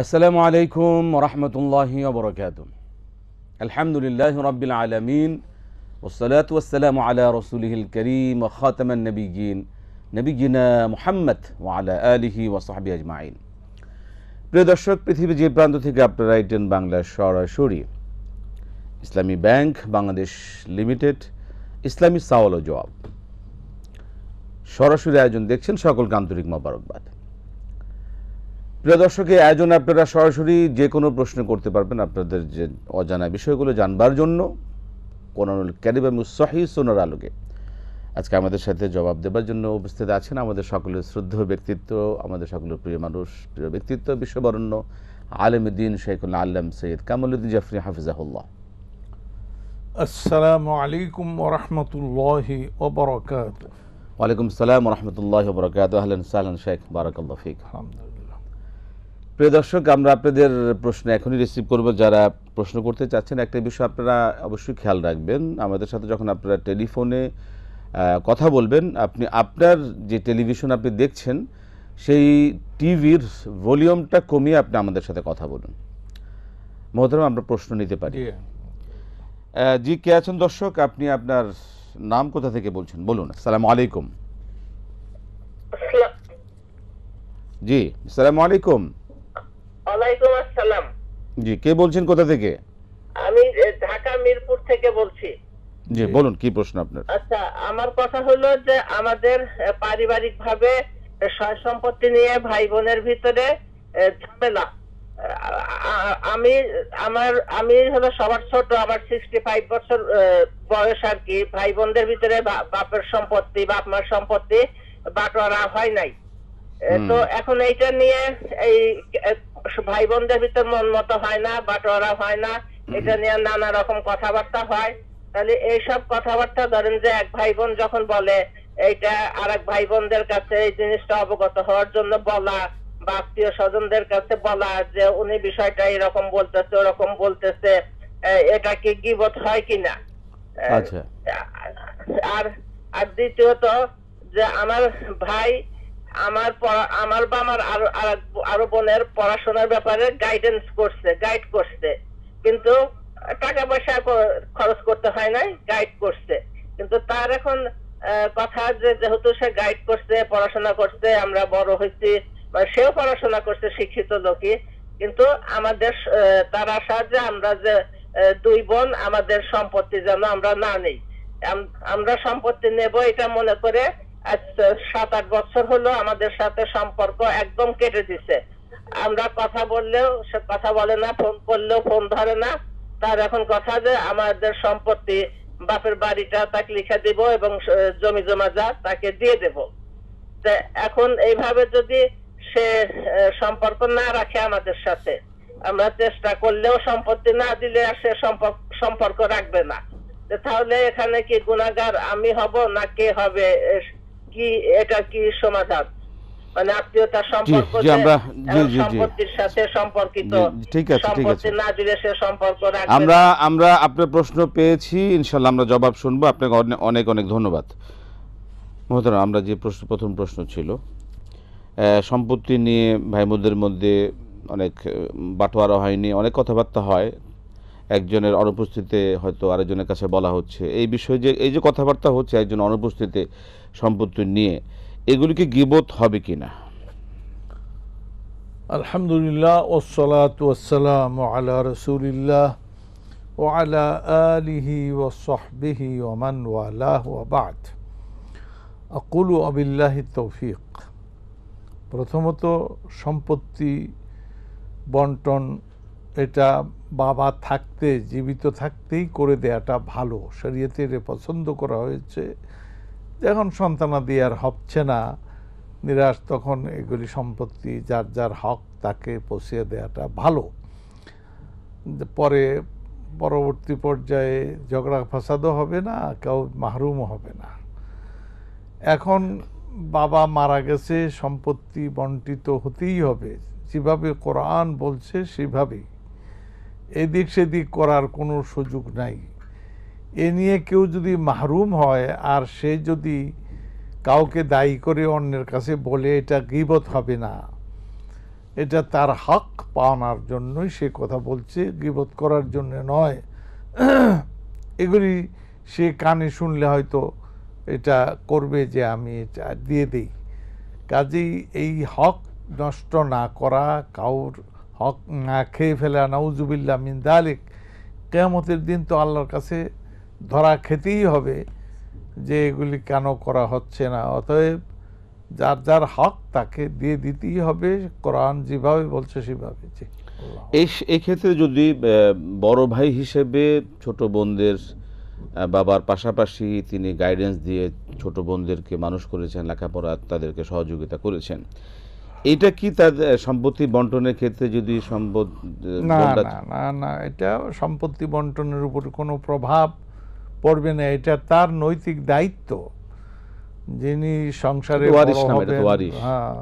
আসসালামু আলাইকুম রহমতুল্লাহি বরকাত আলহামদুলিল্লাহ রবিল আলমিন ওসলাত ওসালাম আলা রসুলহিল করিম খাতামান নবীন নবীনা মোহাম্মদ ও আলা আলিহি ওসাহাবি আজমাইন প্রিয় দর্শক পৃথিবী যে প্রান্ত থেকে আপনারা আইটেন বাংলা সরাসরি ইসলামী ব্যাংক বাংলাদেশ লিমিটেড ইসলামী সাওয়াল জবাব সরাসরি আয়োজন দেখছেন সকল আন্তরিক মোবারকবাদ প্রিয় দর্শক এই আয়োজন আপনারা সরাসরি যে কোনো প্রশ্ন করতে পারবেন আপনাদের যে অজানা বিষয়গুলো জানবার জন্য কোরআনুল ক্যারিব এবং সহি সোনার আলোকে আজকে আমাদের সাথে জবাব দেবার জন্য উপস্থিত আছেন আমাদের সকলের শ্রদ্ধ ব্যক্তিত্ব আমাদের সকলের প্রিয় মানুষ প্রিয় ব্যক্তিত্ব বিশ্ববরণ্য শেখ শেখুল আল্লাম সৈয়দ উদ্দিন জাফরি হাফিজাহুল্লাহ আসসালামু আলাইকুম ওরহমতুল্লাহি ওবরাকাত ওয়ালাইকুম আসসালাম রহমতুল্লাহ ওবরাকাত আহলেন সালান শেখ বারাকাল্লা ফিক আলহামদুলিল্লাহ প্রিয় দর্শক আমরা আপনাদের প্রশ্ন এখনই রিসিভ করব যারা প্রশ্ন করতে চাচ্ছেন একটা বিষয় আপনারা অবশ্যই খেয়াল রাখবেন আমাদের সাথে যখন আপনারা টেলিফোনে কথা বলবেন আপনি আপনার যে টেলিভিশন আপনি দেখছেন সেই টিভির ভলিউমটা কমিয়ে আপনি আমাদের সাথে কথা বলুন মহতরম আমরা প্রশ্ন নিতে পারি জি কে আছেন দর্শক আপনি আপনার নাম কোথা থেকে বলছেন বলুন সালাম আলাইকুম জি সালাম আলাইকুম ওয়ালাইকুম আসসালাম জি কে বলছেন কোথা থেকে আমি ঢাকা মিরপুর থেকে বলছি জি বলুন কি প্রশ্ন আপনার আচ্ছা আমার কথা হলো যে আমাদের পারিবারিক ভাবে সম্পত্তি নিয়ে ভাই বোনের ভিতরে ঝামেলা আমি আমার আমি হলো সবার ছোট আমার সিক্সটি ফাইভ বছর বয়স আর কি ভাই বোনদের ভিতরে বাপের সম্পত্তি বাপ মার সম্পত্তি বাটোয়ারা হয় নাই তো এখন এইটা নিয়ে এই ভাই বোনদের ভিতরে মন মতো হয় না বাটোয়ারা হয় না এটা নিয়ে নানা রকম কথাবার্তা হয় তাহলে এইসব কথাবার্তা ধরেন যে এক ভাই বোন যখন বলে এইটা আর এক ভাই বোনদের কাছে এই জিনিসটা অবগত হওয়ার জন্য বলা বা আত্মীয় স্বজনদের কাছে বলা যে উনি বিষয়টা এরকম বলতেছে ওরকম বলতেছে এটা কি গিবত হয় কিনা আচ্ছা। আর আর দ্বিতীয়ত যে আমার ভাই আমার আমার বা আমার আরো আরো বোনের পড়াশোনার ব্যাপারে গাইডেন্স করছে গাইড করছে কিন্তু টাকা পয়সা খরচ করতে হয় নাই গাইড করছে কিন্তু তার এখন কথা যে যেহেতু সে গাইড করছে পড়াশোনা করছে আমরা বড় হয়েছি মানে সেও পড়াশোনা করছে শিক্ষিত লোকই কিন্তু আমাদের তার আশা যে আমরা যে দুই বোন আমাদের সম্পত্তি যেন আমরা না নেই আমরা সম্পত্তি নেব এটা মনে করে আজ সাত আট বছর হলো আমাদের সাথে সম্পর্ক একদম কেটে দিছে আমরা কথা বললেও সে কথা বলে না ফোন করলেও ফোন ধরে না তার এখন কথা যে আমাদের সম্পত্তি বাপের বাড়িটা তাকে লিখে দিব এবং জমি জমা যা তাকে দিয়ে দেব এখন এইভাবে যদি সে সম্পর্ক না রাখে আমাদের সাথে আমরা চেষ্টা করলেও সম্পত্তি না দিলে আর সে সম্পর্ক সম্পর্ক রাখবে না তাহলে এখানে কি গুণাগার আমি হব না কে হবে কি এটা কি সমাধান মানে সম্পর্ক সম্পত্তির সাথে সম্পর্কিত ঠিক আছে ঠিক আছে না জুড়ে সে সম্পর্ক আমরা আমরা আপনার প্রশ্ন পেয়েছি ইনশাল্লাহ আমরা জবাব শুনবো আপনাকে অনেক অনেক ধন্যবাদ মহতরা আমরা যে প্রশ্ন প্রথম প্রশ্ন ছিল সম্পত্তি নিয়ে ভাইমদের মধ্যে অনেক বাটোয়ারা হয়নি অনেক কথাবার্তা হয় একজনের অনুপস্থিতিতে হয়তো আরেকজনের কাছে বলা হচ্ছে এই বিষয়ে যে এই যে কথাবার্তা হচ্ছে একজন অনুপস্থিতিতে সম্পত্তি নিয়ে এগুলিকে গিবোধ হবে কি না আলহামদুলিল্লাহ ওসলাত ওসালাম আলা রসুলিল্লাহ ও আলা আলিহি ও সাহবিহি ওমান ওয়ালাহ বাদ আকুলু আবিল্লাহি তৌফিক প্রথমত সম্পত্তি বন্টন এটা বাবা থাকতে জীবিত থাকতেই করে দেয়াটা ভালো শরীয়তের পছন্দ করা হয়েছে যখন সন্তানাদি আর হচ্ছে না নিরাশ তখন এগুলি সম্পত্তি যার যার হক তাকে পচিয়ে দেওয়াটা ভালো পরে পরবর্তী পর্যায়ে ঝগড়া ফাসাদও হবে না কেউ মাহরুমও হবে না এখন বাবা মারা গেছে সম্পত্তি বন্টিত হতেই হবে যেভাবে কোরআন বলছে সেভাবেই এদিক সেদিক করার কোনো সুযোগ নাই এ নিয়ে কেউ যদি মাহরুম হয় আর সে যদি কাউকে দায়ী করে অন্যের কাছে বলে এটা গিবত হবে না এটা তার হক পাওনার জন্যই সে কথা বলছে গিবত করার জন্য নয় এগুলি সে কানে শুনলে হয়তো এটা করবে যে আমি এটা দিয়ে দিই কাজেই এই হক নষ্ট না করা কাউর হক খেয়ে ফেলে নাউজুবিল্লা মিন দালিক কেয়ামতের দিন তো আল্লাহর কাছে ধরা খেতেই হবে যে এগুলি কেন করা হচ্ছে না অতএব যার যার হক তাকে দিয়ে দিতেই হবে কোরআন যেভাবে বলছে সেভাবে এই এক্ষেত্রে যদি বড় ভাই হিসেবে ছোট বোনদের বাবার পাশাপাশি তিনি গাইডেন্স দিয়ে ছোট বোনদেরকে মানুষ করেছেন লেখাপড়া তাদেরকে সহযোগিতা করেছেন এটা কি তাদের সম্পত্তি বন্টনের ক্ষেত্রে যদি এটা সম্পত্তি বন্টনের উপর কোনো প্রভাব পড়বে না এটা তার নৈতিক দায়িত্ব যিনি সংসারে হ্যাঁ,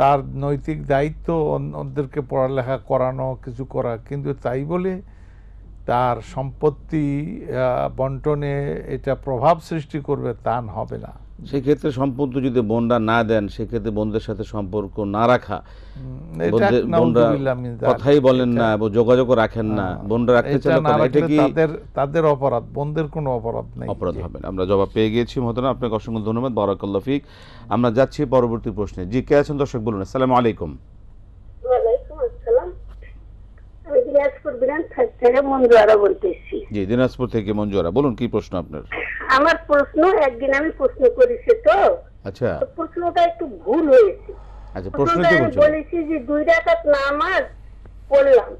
তার নৈতিক দায়িত্ব অন্যদেরকে পড়ালেখা করানো কিছু করা কিন্তু তাই বলে তার সম্পত্তি বন্টনে এটা প্রভাব সৃষ্টি করবে তা হবে না সেক্ষেত্রে সম্পত্তি যদি বন্ডা না দেন সেক্ষেত্রে বোনদের সাথে সম্পর্ক না রাখা কথাই বলেন না এবং যোগাযোগ রাখেন না হ্যাঁ, বন্ডা রাখতে চান তাদের অপরাধ বন্ধের কোনো অপরাধ নেই অপরাধ হবে না আমরা জবাব পেয়ে গিয়েছি মহতনা আপনাকে অসংখ্য ধন্যবাদ বারাকাল্লাহ আমরা যাচ্ছি পরবর্তী প্রশ্নে জি কে আছেন দর্শক বলুন আসসালামু আলাইকুম থেকে মঞ্জুয়ারা বলতেছি জি দিনাজপুর থেকে মঞ্জুয়ারা বলুন কি প্রশ্ন আপনার আমার প্রশ্ন একদিন আমি প্রশ্ন করেছি তো আচ্ছা প্রশ্নটা একটু ভুল হয়েছে আচ্ছা প্রশ্ন কি বলছেন বলেছি যে দুই রাকাত নামাজ পড়লাম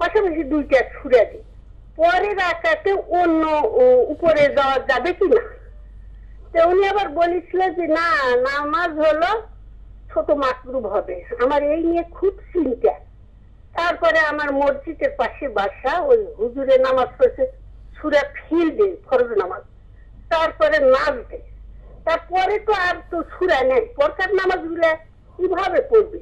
পাশাপাশি দুইটা ছুড়া দিই পরে রাকাতে অন্য উপরে যাওয়া যাবে কি না তো উনি আবার বলেছিল যে না নামাজ হলো ছোট মাকরুব হবে আমার এই নিয়ে খুব চিন্তা তারপরে আমার মসজিদের পাশে বাসা ওই হুজুরে নামাজ পড়ছে সুরা ফিরবে ফরজ নামাজ তারপরে নাচ দেয় তারপরে তো আর তো সুরা নেই পরকার নামাজ গুলো কিভাবে পড়বে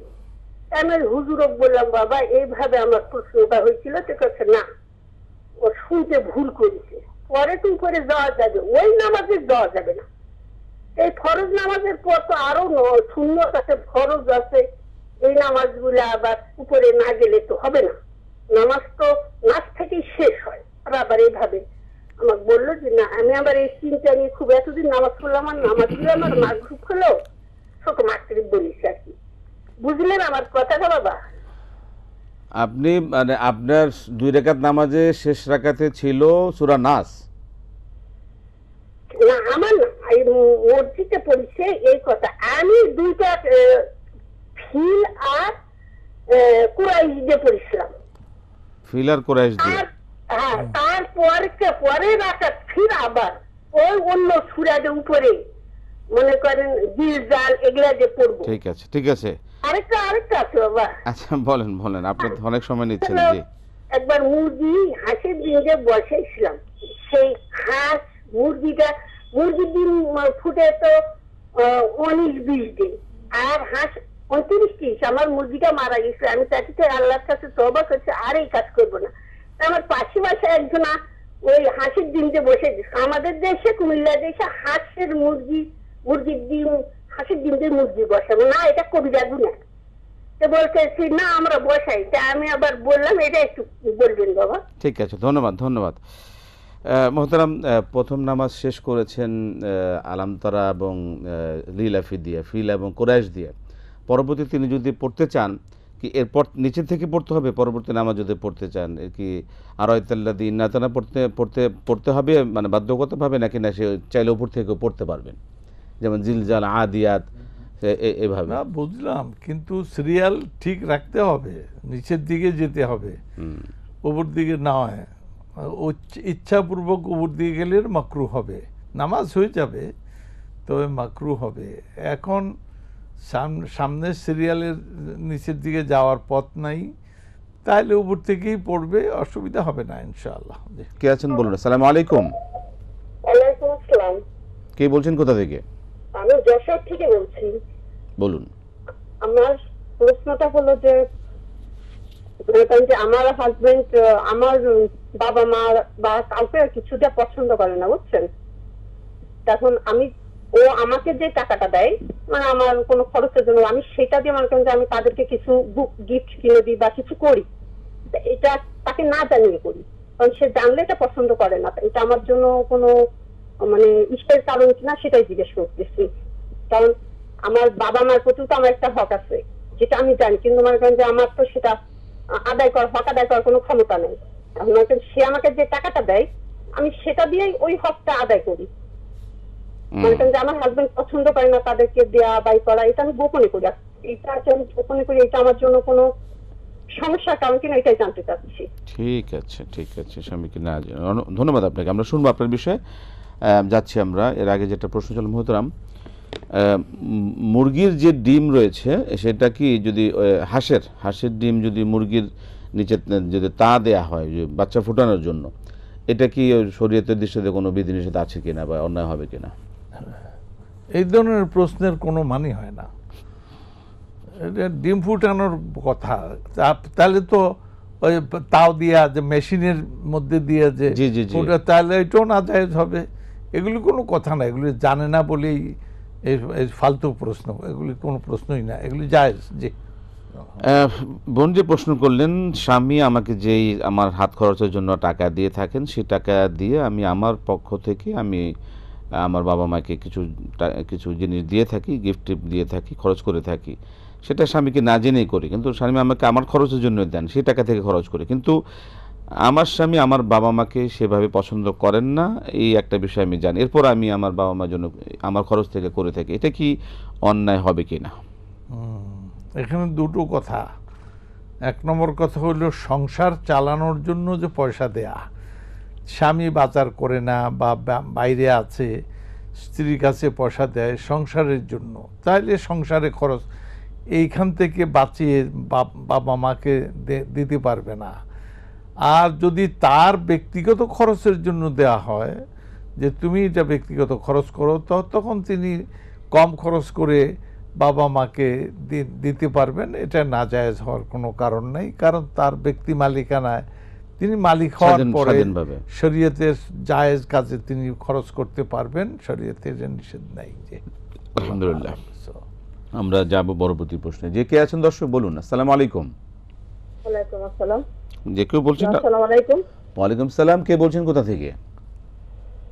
আমি হুজুরক বললাম বাবা এইভাবে আমার প্রশ্নটা হয়েছিল তো কাছে না ও শুনতে ভুল করেছে পরে তো করে যাওয়া যাবে ওই নামাজে যাওয়া যাবে না এই ফরজ নামাজের পর তো আরো শূন্য কাছে ফরজ আছে এই নামাজগুলো আবার উপরে না গেলে তো হবে না নামাজ তো নাচ থেকেই শেষ হয় আর আবার এইভাবে আমাকে বললো যে না আমি আবার এই চিন্তা নিয়ে খুব এতদিন নামাজ পড়লাম আর নামাজগুলো আমার মাগরুব হলো ছোট মাকরিব বলিস আর কি বুঝলেন আমার কথাটা বাবা আপনি মানে আপনার দুই রেখাত নামাজে শেষ রাখাতে ছিল সুরা নাস আমার না মসজিদে পড়ছে এই কথা আমি দুইটা ফিল আর কুরাইশ দিয়ে হ্যাঁ, ফিল আর কুরাইশ হ্যাঁ তারপরে পরে রাখাত ফির আবার ওই অন্য সুরাদের উপরে মনে করেন দিল এগুলা যে পড়বো ঠিক আছে ঠিক আছে আরেকটা আরেকটা আছে বাবা আচ্ছা বলেন বলেন আপনি অনেক সময় নিচ্ছেন হ্যাঁ। জি একবার মুরগি হাঁসের ডিমে বসাইছিলাম সেই হাঁস মুরগিটা মুরগির ডিম ফুটে তো উনিশ বিশ দিন আর হাঁস পঁয়ত্রিশটি আমার মুরগিটা মারা গেছে আমি চাকরিতে আল্লাহর কাছে তবা করছি আর এই কাজ করবো না আমার পাশে বাসা একজন ওই হাঁসের ডিমতে বসে আমাদের দেশে কুমিল্লা দেশে হাঁসের মুরগি মুরগির ডিম হাঁসের ডিম দিয়ে মুরগি বসাবো না এটা কবিরা গুণা তো বলতেছি না আমরা বসাই তা আমি আবার বললাম এটা একটু বলবেন বাবা ঠিক আছে ধন্যবাদ ধন্যবাদ মোহতারাম প্রথম নামাজ শেষ করেছেন আলামতারা এবং লীলা ফিদিয়া ফিল এবং কোরাইশ দিয়া পরবর্তী তিনি যদি পড়তে চান কি এরপর নিচে থেকে পড়তে হবে পরবর্তী নামাজ যদি পড়তে চান এর কি আরয়তাল্লা দিন নাতানা পড়তে পড়তে পড়তে হবে মানে বাধ্যগতভাবে নাকি না সে চাইলে উপর থেকেও পড়তে পারবেন যেমন জিলজাল আদিয়াত এভাবে না বুঝলাম কিন্তু সিরিয়াল ঠিক রাখতে হবে নিচের দিকে যেতে হবে উপর দিকে না হয় ইচ্ছাপূর্বক উপর দিকে গেলে মাকরু হবে নামাজ হয়ে যাবে তবে মাকরু হবে এখন সামনে সিরিয়ালের নিচের দিকে যাওয়ার পথ নাই তাহলে উপর থেকেই পড়বে অসুবিধা হবে না ইনশাআল্লাহ কে আছেন বলুন আসসালামু আলাইকুম কে বলছেন কোথা থেকে আমি যশোর থেকে বলছি বলুন আমার প্রশ্নটা হলো যে আমার হাজবেন্ড আমার বাবা মা বা কাউকে কিছুটা পছন্দ করে না বুঝছেন তখন আমি ও আমাকে যে টাকাটা দেয় মানে আমার কোনো খরচের জন্য আমি সেটা দিয়ে মনে করেন যে আমি তাদেরকে কিছু বুক গিফট কিনে দিই বা কিছু করি এটা তাকে না জানিয়ে করি কারণ সে জানলে এটা পছন্দ করে না এটা আমার জন্য কোনো মানে ইষ্টের কারণ কিনা সেটাই জিজ্ঞেস করতেছি কারণ আমার বাবা মার প্রতিও তো আমার একটা হক আছে যেটা আমি জানি কিন্তু মনে করেন যে আমার তো সেটা আদায় করার হক আদায় করার কোনো ক্ষমতা নেই মনে করেন সে আমাকে যে টাকাটা দেয় আমি সেটা দিয়েই ওই হকটা আদায় করি মানে যে আমার হাজবেন্ড পছন্দ করে না তাদেরকে দেয়া বাই করা এটা আমি গোপনে করি এটা আমি গোপনে করি এটা আমার জন্য কোনো ঠিক আছে ঠিক আছে স্বামীকে না ধন্যবাদ আপনাকে আমরা শুনবো আপনার বিষয়ে যাচ্ছি আমরা এর আগে যেটা প্রশ্ন ছিল মহতরাম মুরগির যে ডিম রয়েছে সেটা কি যদি হাঁসের হাঁসের ডিম যদি মুরগির নিচে যদি তা দেয়া হয় বাচ্চা ফুটানোর জন্য এটা কি শরীয়তের দৃশ্যতে কোনো বিধিনিষেধ আছে কিনা বা অন্যায় হবে কিনা এই ধরনের প্রশ্নের কোনো মানে হয় না এটা ডিম ফুটানোর কথা তাহলে তো ওই তাও দিয়া যে মেশিনের মধ্যে দিয়ে যে তাহলে এটাও না যায় হবে এগুলি কোনো কথা না এগুলি জানে না বলেই এই ফালতু প্রশ্ন এগুলি কোনো প্রশ্নই না এগুলি যায় যে বোন যে প্রশ্ন করলেন স্বামী আমাকে যেই আমার হাত খরচের জন্য টাকা দিয়ে থাকেন সে টাকা দিয়ে আমি আমার পক্ষ থেকে আমি আমার বাবা মাকে কিছু কিছু জিনিস দিয়ে থাকি গিফট টিফ দিয়ে থাকি খরচ করে থাকি সেটা স্বামীকে না জেনেই করি কিন্তু স্বামী আমাকে আমার খরচের জন্য দেন সেই টাকা থেকে খরচ করে কিন্তু আমার স্বামী আমার বাবা মাকে সেভাবে পছন্দ করেন না এই একটা বিষয় আমি জানি এরপর আমি আমার বাবা মার জন্য আমার খরচ থেকে করে থাকি এটা কি অন্যায় হবে কি না এখানে দুটো কথা এক নম্বর কথা হলো সংসার চালানোর জন্য যে পয়সা দেয়া স্বামী বাজার করে না বা বাইরে আছে স্ত্রীর কাছে পয়সা দেয় সংসারের জন্য তাইলে সংসারে খরচ এইখান থেকে বাঁচিয়ে বাবা মাকে দিতে পারবে না আর যদি তার ব্যক্তিগত খরচের জন্য দেয়া হয় যে তুমি এটা ব্যক্তিগত খরচ করো তখন তিনি কম খরচ করে বাবা মাকে দিতে পারবেন এটা নাজায়জ হওয়ার কোনো কারণ নেই কারণ তার ব্যক্তি মালিকানায় তিনি মালিক হওয়ার পরে শরীয়তের জায়েজ কাজে তিনি খরচ করতে পারবেন শরীয়তের নিষেধ নাই যে আলহামদুলিল্লাহ আমরা যাব পরবর্তী প্রশ্নে যে কে আছেন দর্শক বলুন আসসালামু আলাইকুম ওয়ালাইকুম আসসালাম যে কেউ বলছেন আসসালামু আলাইকুম ওয়ালাইকুম সালাম কে বলছেন কোথা থেকে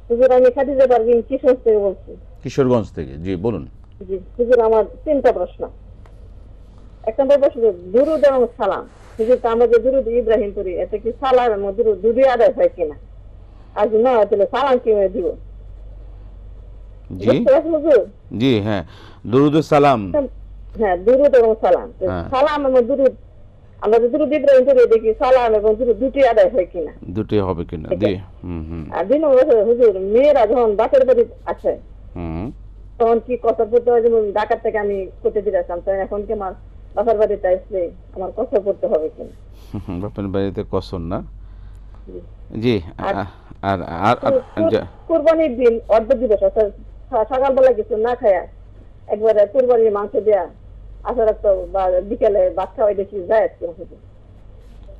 হুজুর আমি খাদিজা কিশোরগঞ্জ থেকে বলছি কিশোরগঞ্জ থেকে জি বলুন জি হুজুর আমার তিনটা প্রশ্ন এক নম্বর প্রশ্ন দুরুদ এবং সালাম হুজুর আমরা দুরুদ ইব্রাহিম পড়ি এটা কি সালামের মধ্যে দুরুদ আদায় হয় কিনা আর না তাহলে সালাম কিভাবে দিব জি জি হ্যাঁ দুরুদ সালাম হ্যাঁ দুরুদ এবং সালাম হ্যাঁ। সালাম এবং দুরুদ আমরা দুরুদ ইব্রাহিম পড়ি দেখি সালাম এবং দুরুদ দুটি আদায় হয় কিনা দুটি হবে কিনা জি হুম আর দিন হুজুর মেয়েরা যখন বাপের বাড়ি আছে হুম তখন কি কত বলতে হয় যেমন থেকে আমি করতে তাই এখন কি আমার বাড়িতে আসলে আমার কষ্ট করতে হবে কিনা বাপের বাড়িতে না জি আর আর কুরবানির দিন অর্ধ দিবস অর্থাৎ সকালবেলা কিছু না খায়া একবারে কুরবানির মাংস আসার বা বিকেলে দেখি যায়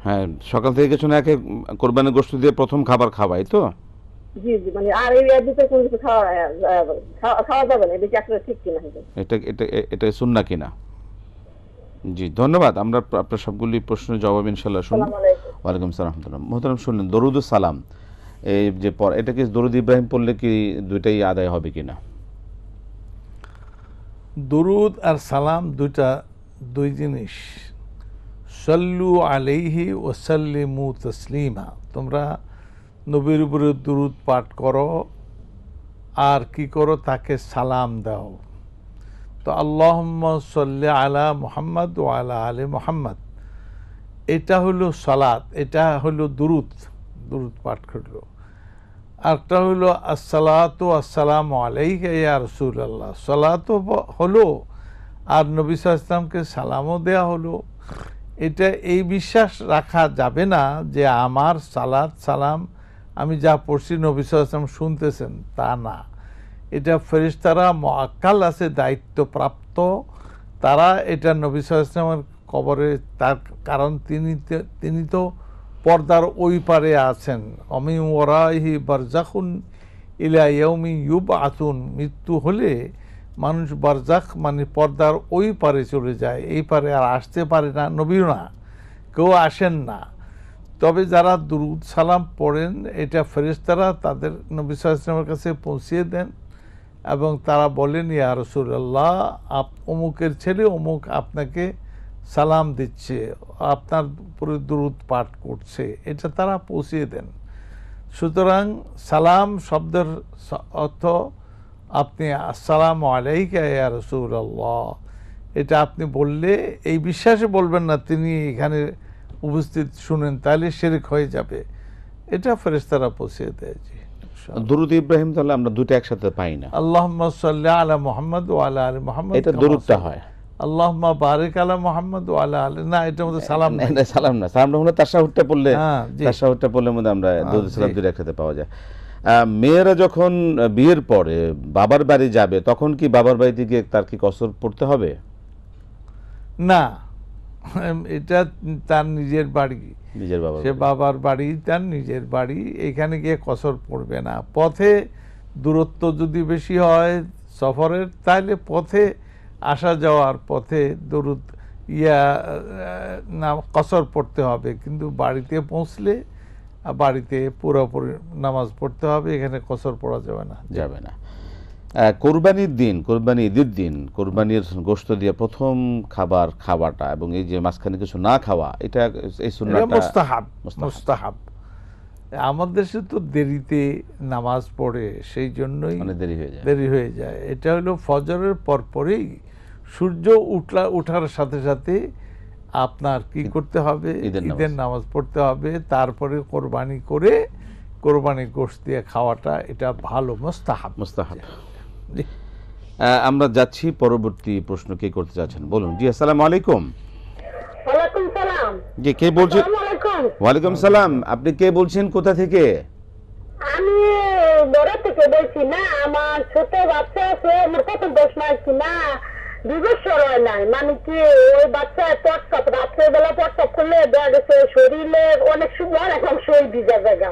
হ্যাঁ সকাল থেকে কিছু না কোরবানি কোরবানির গোস্ত দিয়ে প্রথম খাবার খাওয়াই তো জি জি মানে আর এই দুটো কোনো কিছু খাওয়া খাওয়া যাবে না এটা কি আসলে ঠিক কিনা এটা এটা এটা সুন্না কিনা জি ধন্যবাদ আমরা আপনার সবগুলি প্রশ্নের জবাব ইনশাল্লাহ শুনুন ওয়ালাইকুম সালাম মোহতারাম শুনলেন দরুদ সালাম এই যে পর এটাকে দরুদ ইব্রাহিম পড়লে কি দুইটাই আদায় হবে কিনা দরুদ আর সালাম দুইটা দুই জিনিস সল্লু আলাইহি সাল্লিমু তসলিমা তোমরা নবীর উপরে দুরুদ পাঠ করো আর কি করো তাকে সালাম দাও তো আল্লাহ সাল্লি আলা মোহাম্মদ ও আলা আলী মোহাম্মদ এটা হলো সালাত এটা হলো দুরুত দুরুত পাঠ করল আরটা হলো আসসালাত আসসালাম আলাইক রসুল আল্লাহ সালাত হলো আর নবী সালামকে সালামও দেয়া হলো এটা এই বিশ্বাস রাখা যাবে না যে আমার সালাত সালাম আমি যা পড়ছি নবী সালাম শুনতেছেন তা না এটা ফেরিস্তারা মহাকাল আছে দায়িত্বপ্রাপ্ত তারা এটা নবী সালামের কবরে তার কারণ তিনি তিনি তো পর্দার ওই পারে আছেন অমি ওরাহি বারজাখুন ইলা ইয়ৌমি ইউব আতুন মৃত্যু হলে মানুষ বারজাখ মানে পর্দার ওই পারে চলে যায় এই পারে আর আসতে পারে না নবীও না কেউ আসেন না তবে যারা দুরুদ সালাম পড়েন এটা ফেরিস্তারা তাদের নবী সালামের কাছে পৌঁছিয়ে দেন এবং তারা বলেন ইয়া রসুল্লাহ আপ অমুকের ছেলে অমুক আপনাকে সালাম দিচ্ছে আপনার উপরে দূরত পাঠ করছে এটা তারা পৌঁছিয়ে দেন সুতরাং সালাম শব্দের অর্থ আপনি আসসালাম আলাইকা ইয়া রসুল্লাহ এটা আপনি বললে এই বিশ্বাসে বলবেন না তিনি এখানে উপস্থিত শুনেন তাহলে সেরেক হয়ে যাবে এটা ফেরেস্তারা পৌঁছিয়ে দেয় দরুদ ইব্রাহিম তাহলে আমরা দুটো একসাথে পাই না আল্লাহুম্মা সাল্লি আলা মুহাম্মদ ওয়া আলা আলি মুহাম্মদ এটা দরুদটা হয় আল্লাহুম্মা বারিক আলা মুহাম্মদ ওয়া আলা আলি না এটা মধ্যে সালাম না সালাম না সালামটা হলো তাশাহুদটা পড়লে হ্যাঁ, তাশাহুদটা পড়লে মধ্যে আমরা হ্যাঁ, দরুদ সালাম দুটো একসাথে পাওয়া যায় মেয়েরা যখন বিয়ের পরে বাবার বাড়ি যাবে তখন কি বাবার বাড়িতে গিয়ে তার কি কসর পড়তে হবে না এটা তার নিজের বাড়ি নিজের বাবা সে বাবার বাড়ি তার নিজের বাড়ি এখানে গিয়ে কসর পড়বে না পথে দূরত্ব যদি বেশি হয় সফরের তাহলে পথে আসা যাওয়ার পথে দূরত ইয়া না কসর পড়তে হবে কিন্তু বাড়িতে পৌঁছলে বাড়িতে পুরোপুরি নামাজ পড়তে হবে এখানে কসর পড়া যাবে না যাবে না কোরবানির দিন কোরবানি ঈদের দিন কোরবানির গোস্ত দিয়ে প্রথম খাবার খাওয়াটা এবং এই যে মাঝখানে কিছু না খাওয়া এটা এই মুস্তাহাব আমাদের আমার দেশে তো দেরিতে নামাজ পড়ে সেই জন্যই দেরি হয়ে যায় দেরি হয়ে যায় এটা হলো ফজরের পরপরেই সূর্য উঠলা উঠার সাথে সাথে আপনার কি করতে হবে ঈদের নামাজ পড়তে হবে তারপরে কোরবানি করে কোরবানি গোশ দিয়ে খাওয়াটা এটা ভালো মোস্তাহাব মোস্তাহাব আমরা যাচ্ছি পরবর্তী প্রশ্ন কে করতে চাচ্ছেন বলুন জি আসসালাম আলাইকুম জি কে বলছেন ওয়ালাইকুম সালাম আপনি কে বলছেন কোথা থেকে আমি বড় থেকে বলছি না আমার ছোট বাচ্চা আছে আমার কত দোষ কি না দুই হয় নাই মানে কি ওই বাচ্চা পটসাপ রাত্রেবেলা পটসাপ করলে দেখা গেছে শরীরে অনেক সময় এখন শরীর ভিজা জায়গা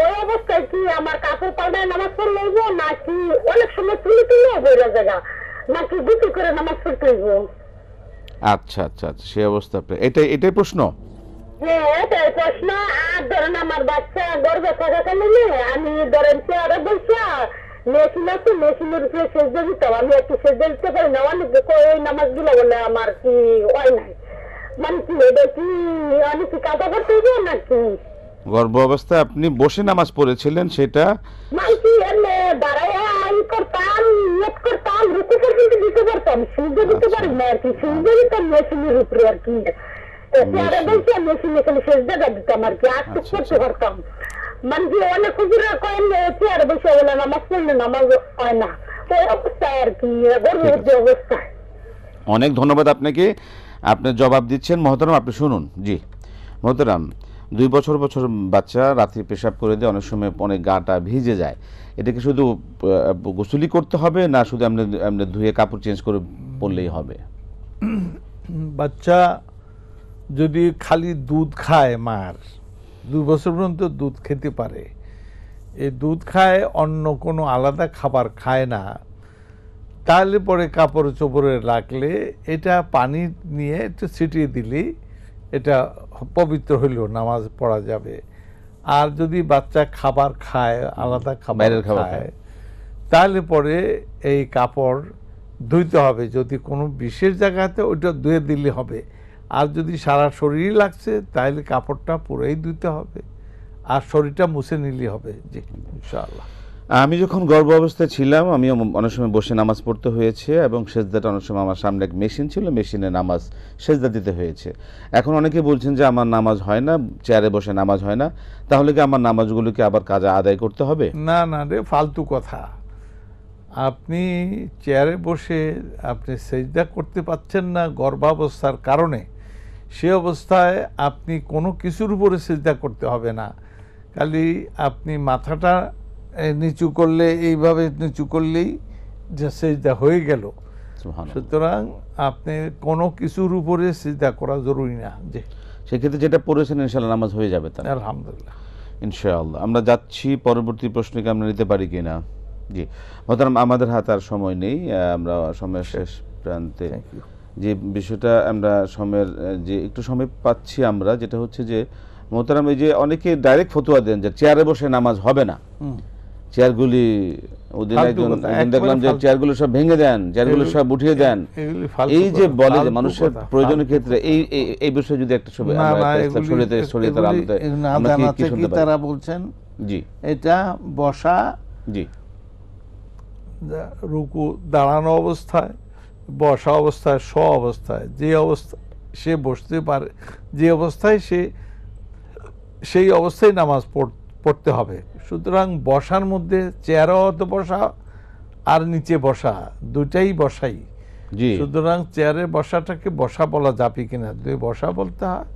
ওই অবস্থায় কি আমার গাছের পাল্টায় নামাজ পড়লে হইব নাকি অনেক সময় তুলে তুলে বেড়ে জায়গা নাকি দুটি করে নামাজ পড়তে হইব আচ্ছা আচ্ছা আচ্ছা সেই অবস্থা এটাই এটাই প্রশ্ন হ্যাঁ, আমি দিতাম আমি দিতে নামাজ বলে আমার কি মানে কি কি আমি কি করতে নাকি গর্ভ অবস্থায় আপনি বসে নামাজ পড়েছিলেন সেটা আচ্ছা। আচ্ছা, আচ্ছা। অনেক নামাজ পড়লে নামাজ অনেক ধন্যবাদ আপনাকে আপনি জবাব দিচ্ছেন মহতারাম আপনি শুনুন জি মহতারাম দুই বছর বছর বাচ্চা রাত্রি পেশাব করে দিয়ে অনেক সময় অনেক গাটা ভিজে যায় এটাকে শুধু গোসলি করতে হবে না শুধু আমরা ধুয়ে কাপড় চেঞ্জ করে পড়লেই হবে বাচ্চা যদি খালি দুধ খায় মার দুই বছর পর্যন্ত দুধ খেতে পারে এই দুধ খায় অন্য কোনো আলাদা খাবার খায় না তাহলে পরে কাপড় চোপড়ে রাখলে এটা পানি নিয়ে একটু ছিটিয়ে দিলেই এটা পবিত্র হইল নামাজ পড়া যাবে আর যদি বাচ্চা খাবার খায় আলাদা খাবার খায় তাহলে পরে এই কাপড় ধুইতে হবে যদি কোনো বিশেষ জায়গাতে ওইটা ধুয়ে দিলে হবে আর যদি সারা শরীর লাগছে তাহলে কাপড়টা পুরোই ধুতে হবে আর শরীরটা মুছে নিলে হবে জি ইনশাআল্লাহ আমি যখন গর্ভ অবস্থায় ছিলাম আমি অনেক সময় বসে নামাজ পড়তে হয়েছে এবং সেজদাটা অনেক সময় আমার সামনে এক মেশিন ছিল মেশিনে নামাজ সেজদা দিতে হয়েছে এখন অনেকে বলছেন যে আমার নামাজ হয় না চেয়ারে বসে নামাজ হয় না তাহলে কি আমার নামাজগুলোকে আবার কাজে আদায় করতে হবে না না রে ফালতু কথা আপনি চেয়ারে বসে আপনি সেজদা করতে পাচ্ছেন না গর্ভাবস্থার কারণে সে অবস্থায় আপনি কোনো কিছুর উপরে সেজদা করতে হবে না খালি আপনি মাথাটা নিচু করলে এইভাবে নিচু করলেই যা সেজদা হয়ে গেল সুতরাং আপনি কোনো কিছুর উপরে সেজদা করা জরুরি না যে সেক্ষেত্রে যেটা পড়েছেন ইনশাল্লাহ নামাজ হয়ে যাবে তাহলে আলহামদুলিল্লাহ ইনশাআল্লাহ আমরা যাচ্ছি পরবর্তী প্রশ্নকে আমরা নিতে পারি কিনা জি মোহতারাম আমাদের হাতে আর সময় নেই আমরা সময়ের আচ্ছা। শেষ প্রান্তে যে বিষয়টা আমরা সময়ের যে একটু সময় পাচ্ছি আমরা যেটা হচ্ছে যে মোহতারাম এই যে অনেকে ডাইরেক্ট ফতুয়া দেন যে চেয়ারে বসে নামাজ হবে না চেয়ারগুলি দেখলাম যে চেয়ারগুলো সব ভেঙে দেন চেয়ারগুলো সব উঠিয়ে দেন এই যে বলে যে মানুষের প্রয়োজনের ক্ষেত্রে এই এই বিষয়ে যদি একটা ছবি তারা বলছেন জি এটা বসা জি রুকু দাঁড়ানো অবস্থায় বসা অবস্থায় স্ব অবস্থায় যে অবস্থা সে বসতে পারে যে অবস্থায় সে সেই অবস্থায় নামাজ পড়তে করতে হবে সুতরাং বসার মধ্যে চেয়ারও অত বসা আর নিচে বসা দুটাই বসাই সুতরাং চেয়ারে বসাটাকে বসা বলা যাবে কিনা যদি বসা বলতে হয়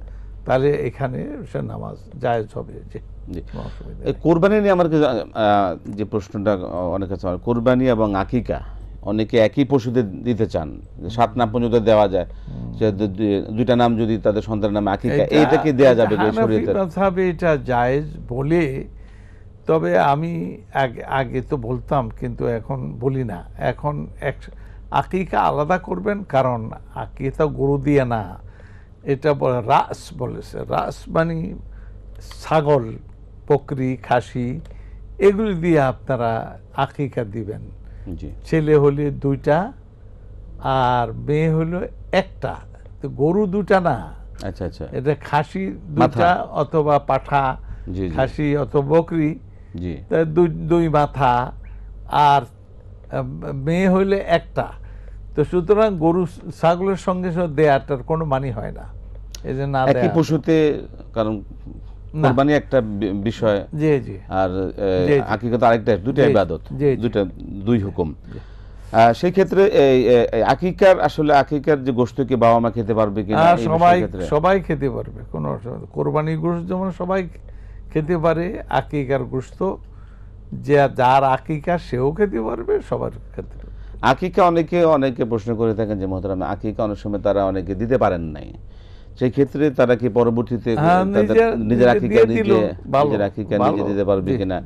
তাহলে এখানে সে নামাজ জায়জ হবে যে কোরবানি নিয়ে আমার যে প্রশ্নটা অনেক আছে কোরবানি এবং আকিকা অনেকে একই পশুদের দিতে চান সাত নাম পর্যন্ত দেওয়া যায় দুইটা নাম যদি তাদের সন্তানের নামে আকিকা কি দেওয়া যাবে এটা জায়েজ বলে তবে আমি আগে তো বলতাম কিন্তু এখন বলি না এখন এক আকিকা আলাদা করবেন কারণ তো গরু দিয়ে না এটা বলে রাস বলেছে রাস মানে ছাগল বকরি খাসি এগুলি দিয়ে আপনারা আকিকা দিবেন ছেলে হলে দুইটা আর মেয়ে হলো একটা গরু দুটা না আচ্ছা আচ্ছা এটা খাসি দুটা অথবা পাঠা খাসি অথবা বকরি দুই মাথা আর মেয়ে হইলে একটা তো সুতরাং গরু ছাগলের সঙ্গে দেয়াটার কোনো মানি হয় না এই যে না পশুতে কারণ কুরবানি একটা বিষয় জি জি আর আকিকাত আরেকটা দুইটা ইবাদত দুইটা দুই হুকুম সেই ক্ষেত্রে এই আকিকার আসলে আকিকার যে গোশতকে বাবা মা খেতে পারবে কিনা সবাই সবাই খেতে পারবে কোন কোরবানির গোশত যেমন সবাই খেতে পারে আকিকার গোশত যে যার আকিকা সেও খেতে পারবে সবার ক্ষেত্রে আকিকা অনেকে অনেকে প্রশ্ন করে থাকেন যে মহতারাম আকিকা অনেক সময় তারা অনেকে দিতে পারেন নাই সেই ক্ষেত্রে তারা কি পরবর্তীতে হ্যাঁ, নিজের নিজের নিজে দিতে পারবে কিনা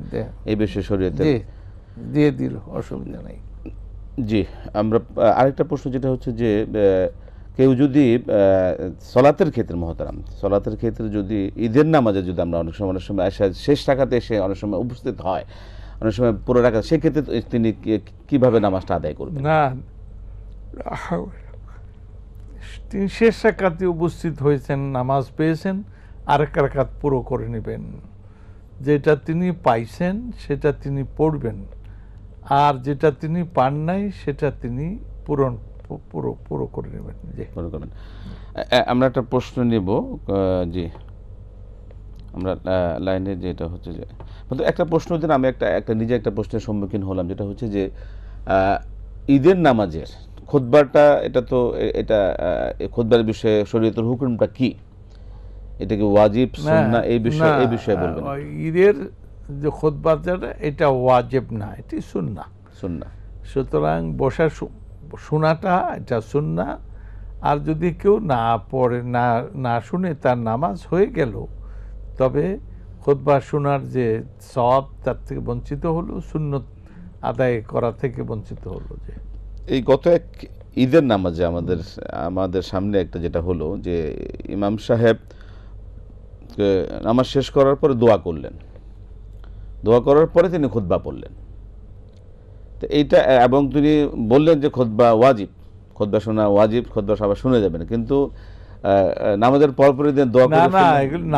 এই বিষয়ে শরীয়তে দিয়ে দিল অসুবিধা নাই জি আমরা আরেকটা প্রশ্ন যেটা হচ্ছে যে কেউ যদি সলাতের ক্ষেত্রে মহতারাম সলাতের ক্ষেত্রে যদি ঈদের নামাজে যদি আমরা অনেক সময় অনেক সময় শেষ টাকাতে এসে অনেক সময় উপস্থিত হয় অনেক সময় পুরো টাকা সেক্ষেত্রে তিনি কিভাবে নামাজটা আদায় করবেন না তিনি শেষ একাতে উপস্থিত হয়েছেন নামাজ পেয়েছেন আর এক রাকাত পুরো করে নেবেন যেটা তিনি পাইছেন সেটা তিনি পড়বেন আর যেটা তিনি পান নাই সেটা তিনি পূরণ পুরো পুরো করে নেবেন আমরা একটা প্রশ্ন নেব জি আমরা লাইনে যেটা হচ্ছে যে একটা প্রশ্ন দিন আমি একটা একটা নিজে একটা প্রশ্নের সম্মুখীন হলাম যেটা হচ্ছে যে ঈদের নামাজের খোদবারটা এটা তো এটা খোদবার বিষয়ে শরীয়তের হুকুমটা কি এটা কি ওয়াজিব সুন্নাহ এই বিষয়ে এই বিষয়ে বলবেন ঈদের যে যেটা এটা ওয়াজিব না এটি সুন্নাহ সুন্নাহ সুতরাং বসা শোনাটা এটা সুন্নাহ আর যদি কেউ না পড়ে না না শুনে তার নামাজ হয়ে গেল তবে খোদবা শোনার যে সব তার থেকে বঞ্চিত হলো শূন্য আদায় করা থেকে বঞ্চিত হলো যে এই গত এক ঈদের নামাজে আমাদের আমাদের সামনে একটা যেটা হলো যে ইমাম সাহেব নামাজ শেষ করার পরে দোয়া করলেন দোয়া করার পরে তিনি খোদবা পড়লেন তো এইটা এবং তিনি বললেন যে খোদবা ওয়াজিব খোদবা শোনা ওয়াজিব খোদবা সবাই শুনে যাবেন কিন্তু নামাজের পর পরে দিন দোয়া না না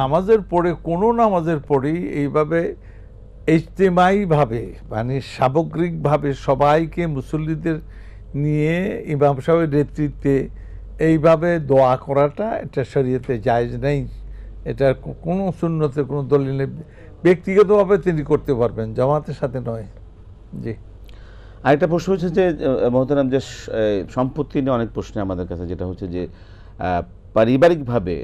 নামাজের পরে কোন নামাজের পরেই এইভাবে ইজতেমাই ভাবে মানে সামগ্রিকভাবে সবাইকে মুসল্লিদের নিয়ে ইমাম সাহেবের নেতৃত্বে এইভাবে দোয়া করাটা এটা শরীয়তে জায়জ নেই এটা কোনো শূন্যতে কোনো দলিল ব্যক্তিগতভাবে তিনি করতে পারবেন জামাতের সাথে নয় জি আরেকটা প্রশ্ন হচ্ছে যে মহতারাম যে সম্পত্তি নিয়ে অনেক প্রশ্ন আমাদের কাছে যেটা হচ্ছে যে পারিবারিকভাবে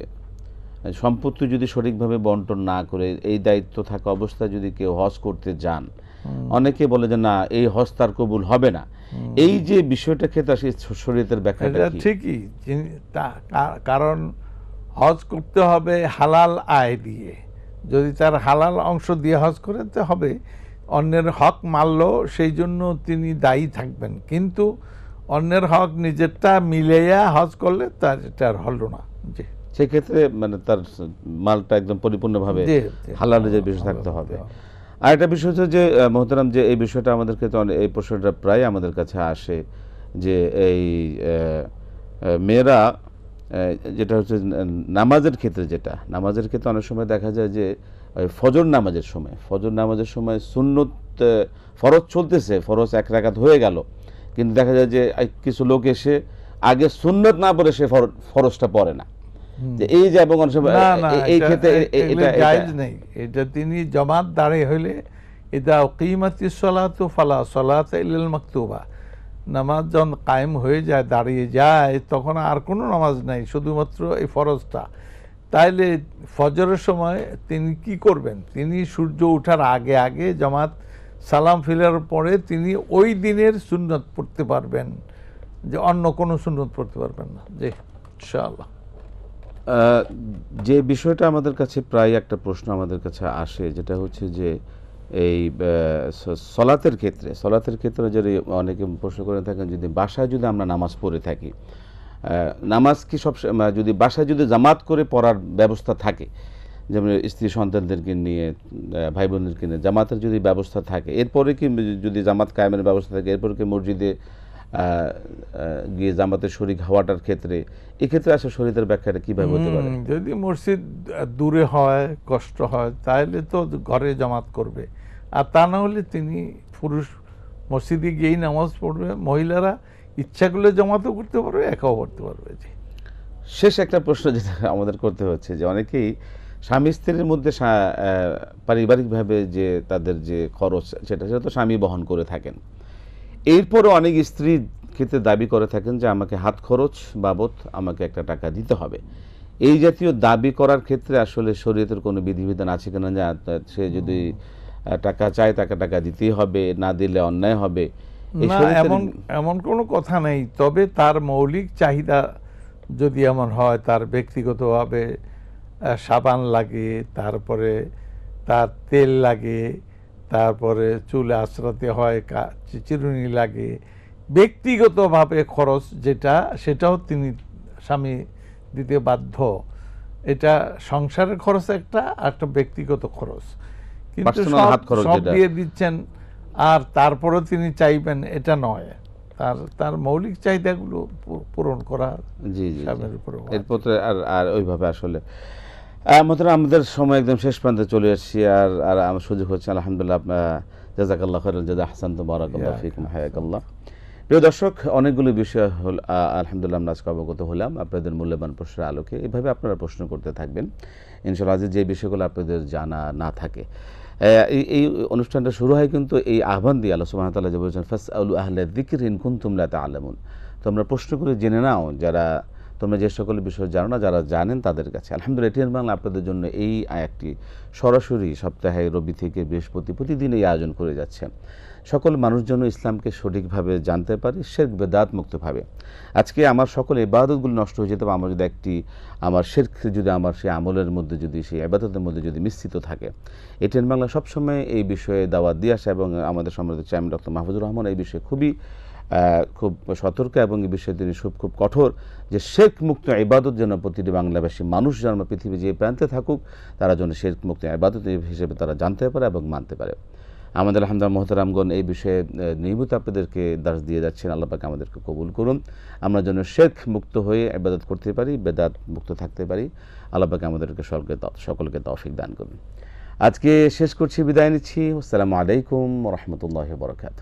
সম্পত্তি যদি সঠিকভাবে বন্টন না করে এই দায়িত্ব থাকা অবস্থায় যদি কেউ হজ করতে যান অনেকে বলে যে না এই হজ তার কবুল হবে না এই যে বিষয়টা খেতে আসে শরীয়তের ব্যাখ্যাটা ঠিকই কারণ হজ করতে হবে হালাল আয় দিয়ে যদি তার হালাল অংশ দিয়ে হজ করতে হবে অন্যের হক মারল সেই জন্য তিনি দায়ী থাকবেন কিন্তু অন্যের হক নিজেরটা মিলেয়া হজ করলে তার এটা আর হলো না জি সেক্ষেত্রে মানে তার মালটা একদম পরিপূর্ণভাবে হালালের বিষয় থাকতে হবে আর বিষয় হচ্ছে যে মোহতারাম যে এই বিষয়টা আমাদের ক্ষেত্রে অনেক এই প্রশ্নটা প্রায় আমাদের কাছে আসে যে এই মেয়েরা যেটা হচ্ছে নামাজের ক্ষেত্রে যেটা নামাজের ক্ষেত্রে অনেক সময় দেখা যায় যে ফজর নামাজের সময় ফজর নামাজের সময় সুন্নত ফরজ চলতেছে ফরজ এক রাখাত হয়ে গেল কিন্তু দেখা যায় যে কিছু লোক এসে আগে সুন্নত না পড়ে সে ফরজটা পড়ে না এই যে এবং এই ক্ষেত্রে এটা তিনি জামাত দাঁড়িয়ে হইলে এটা কিমাতি সলাত সলাত মাকতুবা নামাজ যখন কায়েম হয়ে যায় দাঁড়িয়ে যায় তখন আর কোনো নামাজ নাই শুধুমাত্র এই ফরজটা তাইলে ফজরের সময় তিনি কি করবেন তিনি সূর্য উঠার আগে আগে জামাত সালাম ফেলার পরে তিনি ওই দিনের সুন্নত পড়তে পারবেন যে অন্য কোনো সুন্নত পড়তে পারবেন না জি যে বিষয়টা আমাদের কাছে প্রায় একটা প্রশ্ন আমাদের কাছে আসে যেটা হচ্ছে যে এই সলাতের ক্ষেত্রে সলাতের ক্ষেত্রে যদি অনেকে প্রশ্ন করে থাকেন যদি বাসায় যদি আমরা নামাজ পড়ে থাকি নামাজ কি সব যদি বাসায় যদি জামাত করে পড়ার ব্যবস্থা থাকে যেমন স্ত্রী সন্তানদেরকে নিয়ে ভাই বোনদেরকে নিয়ে জামাতের যদি ব্যবস্থা থাকে এরপরে কি যদি জামাত কায়েমের ব্যবস্থা থাকে এরপরে কি মসজিদে গিয়ে জামাতের শরিক হওয়াটার ক্ষেত্রে এক্ষেত্রে আসলে শরীরের ব্যাখ্যাটা কীভাবে হতে পারে যদি মসজিদ দূরে হয় কষ্ট হয় তাহলে তো ঘরে জামাত করবে আর তা না হলে তিনি পুরুষ মসজিদে গিয়েই নামাজ পড়বে মহিলারা ইচ্ছা করলে জমাতেও করতে পারবে একাও করতে পারবে যে শেষ একটা প্রশ্ন যেটা আমাদের করতে হচ্ছে যে অনেকেই স্বামী স্ত্রীর মধ্যে পারিবারিকভাবে যে তাদের যে খরচ সেটা সেটা তো স্বামী বহন করে থাকেন এরপরও অনেক স্ত্রী ক্ষেত্রে দাবি করে থাকেন যে আমাকে হাত খরচ বাবদ আমাকে একটা টাকা দিতে হবে এই জাতীয় দাবি করার ক্ষেত্রে আসলে শরীয়তের কোনো বিধিবিধান আছে কিনা যে সে যদি টাকা চায় তাকে টাকা দিতেই হবে না দিলে অন্যায় হবে এমন এমন কোনো কথা নেই তবে তার মৌলিক চাহিদা যদি এমন হয় তার ব্যক্তিগতভাবে সাবান লাগে তারপরে তার তেল লাগে তারপরে চুলে আশ্রাতে হয় চিরুনি লাগে ব্যক্তিগতভাবে খরচ যেটা সেটাও তিনি স্বামী দিতে বাধ্য এটা সংসারের খরচ একটা আর একটা ব্যক্তিগত খরচ কিন্তু সব দিয়ে দিচ্ছেন আর তারপরে তিনি চাইবেন এটা নয় তার তার মৌলিক চাহিদাগুলো পূরণ করা জি জি এরপরে আর আর ওইভাবে আসলে মতন আমাদের সময় একদম শেষ প্রান্তে চলে এসেছি আর আর আমার সুযোগ হচ্ছে আলহামদুলিল্লাহ জাজাকাল্লাহ খরুল জাজা হাসান তো বারাকাল্লাহ ফিক হায়াকাল্লাহ প্রিয় দর্শক অনেকগুলো বিষয় হল আলহামদুলিল্লাহ আমরা আজকে অবগত হলাম আপনাদের মূল্যবান প্রশ্নের আলোকে এভাবে আপনারা প্রশ্ন করতে থাকবেন ইনশাল্লাহ যে বিষয়গুলো আপনাদের জানা না থাকে এই অনুষ্ঠানটা শুরু হয় কিন্তু এই আহ্বান দিয়ে আলোচনা সুবাহ যে বলছেন ফাস আউল আহলে দিকির ইনকুন তুমলা তা আলমুন তোমরা প্রশ্ন করে জেনে নাও যারা তোমরা যে সকল বিষয় জানো না যারা জানেন তাদের কাছে আলহামদুলিল্লাহ এটিএন বাংলা আপনাদের জন্য এই আয়াতটি সরাসরি সপ্তাহে রবি থেকে বৃহস্পতি প্রতিদিন এই আয়োজন করে যাচ্ছে সকল মানুষ যেন ইসলামকে সঠিকভাবে জানতে পারে শেখ বেদাত মুক্তভাবে আজকে আমার সকল ইবাদতগুলো নষ্ট হয়ে যেতে আমার যদি একটি আমার শেখ যদি আমার সেই আমলের মধ্যে যদি সেই আবাদতের মধ্যে যদি মিশ্রিত থাকে এটিএন বাংলা সবসময় এই বিষয়ে দাওয়াত দিয়ে আসে এবং আমাদের সম্মানিত চেয়ারম্যান ডক্টর মাহফুজুর রহমান এই বিষয়ে খুবই খুব সতর্ক এবং এই বিষয়ে তিনি খুব খুব কঠোর যে শেখ মুক্ত ইবাদত যেন প্রতিটি বাংলাভাষী মানুষ যেন পৃথিবী যে প্রান্তে থাকুক তারা যেন শেখ মুক্ত ইবাদত হিসেবে তারা জানতে পারে এবং মানতে পারে আমাদের আহমদা মোহতারামগণ এই বিষয়ে নিয়মিত আপনাদেরকে দাস দিয়ে যাচ্ছেন আল্লাপাকে আমাদেরকে কবুল করুন আমরা যেন শেখ মুক্ত হয়ে ইবাদত করতে পারি বেদাত মুক্ত থাকতে পারি আল্লাপাকে আমাদেরকে সকলকে সকলকে তফিক দান করুন আজকে শেষ করছি বিদায় নিচ্ছি আসসালামু আলাইকুম রহমতুল্লাহ বরকাত